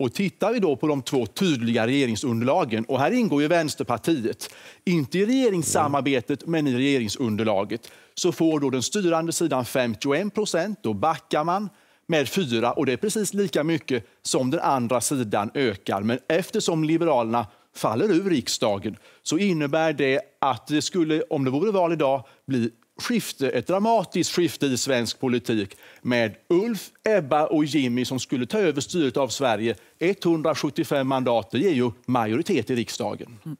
Och tittar vi då på de två tydliga regeringsunderlagen, och här ingår ju Vänsterpartiet, inte i regeringssamarbetet men i regeringsunderlaget, så får då den styrande sidan 51 procent, då backar man med 4 och det är precis lika mycket som den andra sidan ökar. Men eftersom Liberalerna faller ur riksdagen så innebär det att det skulle, om det vore val idag, bli skifte, ett dramatiskt skifte i svensk politik med Ulf, Ebba och Jimmy som skulle ta över styret av Sverige. 175 mandat, det ger ju majoritet i riksdagen. Mm.